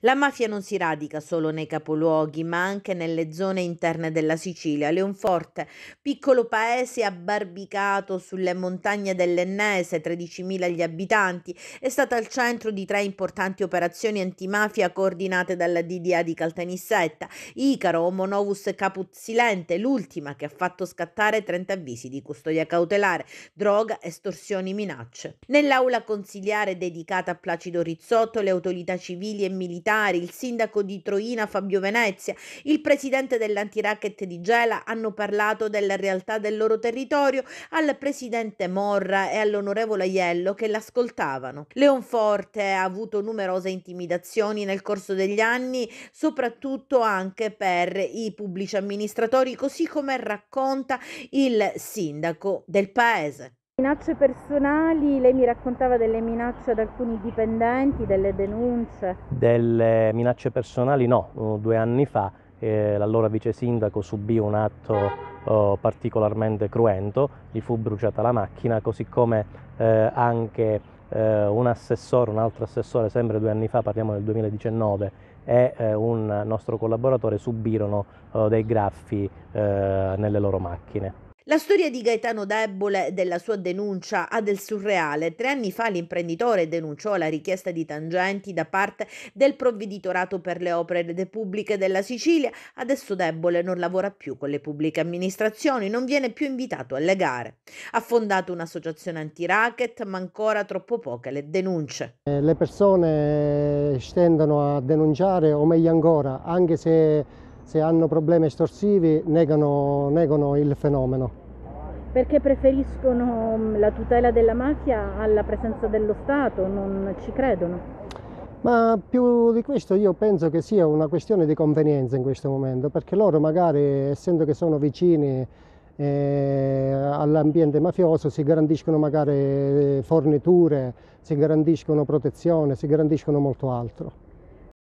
La mafia non si radica solo nei capoluoghi, ma anche nelle zone interne della Sicilia. Leonforte, piccolo paese abbarbicato sulle montagne dell'Ennese, 13.000 gli abitanti, è stata al centro di tre importanti operazioni antimafia coordinate dalla DDA di Caltanissetta, Icaro, Omonovus Capuzilente, l'ultima che ha fatto scattare 30 avvisi di custodia cautelare, droga, estorsioni, minacce. Nell'aula consiliare dedicata a Placido Rizzotto, le autorità civili e militari militari, il sindaco di Troina Fabio Venezia, il presidente dell'antiracket di Gela hanno parlato della realtà del loro territorio al presidente Morra e all'onorevole Aiello che l'ascoltavano. Leonforte ha avuto numerose intimidazioni nel corso degli anni, soprattutto anche per i pubblici amministratori, così come racconta il sindaco del paese. Minacce personali, lei mi raccontava delle minacce ad alcuni dipendenti, delle denunce? Delle minacce personali no, mm, due anni fa eh, l'allora vice sindaco subì un atto oh, particolarmente cruento, gli fu bruciata la macchina, così come eh, anche eh, un assessore, un altro assessore, sempre due anni fa, parliamo del 2019, e eh, un nostro collaboratore subirono oh, dei graffi eh, nelle loro macchine. La storia di Gaetano Debole e della sua denuncia ha del surreale. Tre anni fa l'imprenditore denunciò la richiesta di tangenti da parte del provveditorato per le opere pubbliche della Sicilia. Adesso Debole non lavora più con le pubbliche amministrazioni, non viene più invitato alle gare. Ha fondato un'associazione anti-racket, ma ancora troppo poche le denunce. Eh, le persone stendono a denunciare, o meglio ancora, anche se se hanno problemi estorsivi negano, negano il fenomeno. Perché preferiscono mm, la tutela della mafia alla presenza dello Stato, non ci credono? Ma più di questo io penso che sia una questione di convenienza in questo momento, perché loro magari, essendo che sono vicini eh, all'ambiente mafioso, si garantiscono magari eh, forniture, si garantiscono protezione, si garantiscono molto altro.